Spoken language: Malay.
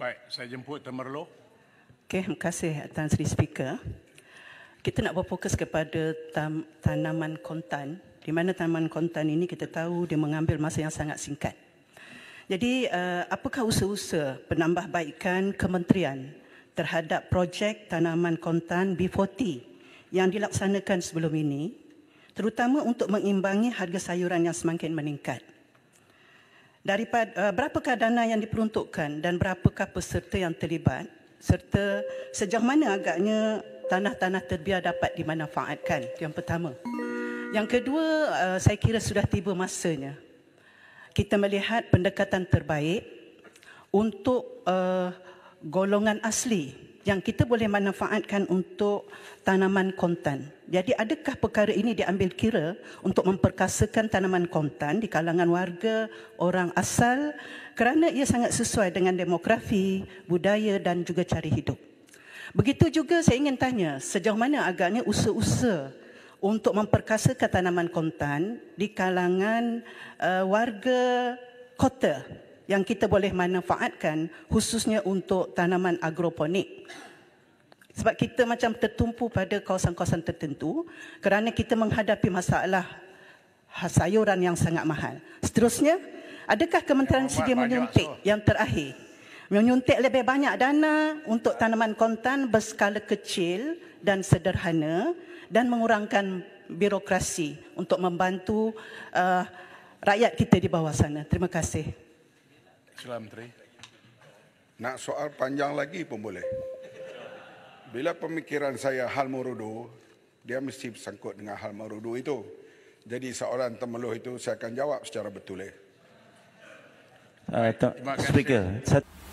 Baik, saya jemput Tan Merlo. Okay, terima kasih eh, Tan Sri Speaker. Kita nak berfokus kepada tam, tanaman kontan. Di mana tanaman kontan ini kita tahu dia mengambil masa yang sangat singkat. Jadi, uh, apakah usaha-usaha penambahbaikan kementerian terhadap projek tanaman kontan B40 yang dilaksanakan sebelum ini, terutama untuk mengimbangi harga sayuran yang semakin meningkat? daripada uh, eh, berapakah dana yang diperuntukkan dan berapakah peserta yang terlibat serta sejauh mana agaknya tanah-tanah terbiar dapat dimanfaatkan itu yang pertama yang kedua uh, saya kira sudah tiba masanya kita melihat pendekatan terbaik untuk uh, golongan asli yang kita boleh manfaatkan untuk tanaman kontan. Jadi adakah perkara ini diambil kira untuk memperkasakan tanaman kontan di kalangan warga orang asal kerana ia sangat sesuai dengan demografi, budaya dan juga cari hidup. Begitu juga saya ingin tanya sejauh mana agaknya usaha-usaha untuk memperkasakan tanaman kontan di kalangan uh, warga kota yang kita boleh manfaatkan khususnya untuk tanaman agroponik. Sebab kita macam tertumpu pada kawasan-kawasan tertentu kerana kita menghadapi masalah ha- sayuran yang sangat mahal. Seterusnya, adakah Kementerian ya, sedia menyuntik so. yang terakhir? Menyuntik lebih banyak dana untuk tanaman kontan berskala kecil dan sederhana dan mengurangkan birokrasi untuk membantu uh, rakyat kita di bawah sana. Terima kasih. Selamat Menteri. Nak soal panjang lagi pun boleh. Bila pemikiran saya hal merudu, dia mesti bersangkut dengan hal merudu itu. Jadi soalan temeluh itu saya akan jawab secara betul. Eh. Uh, Terima kasih. Speaker.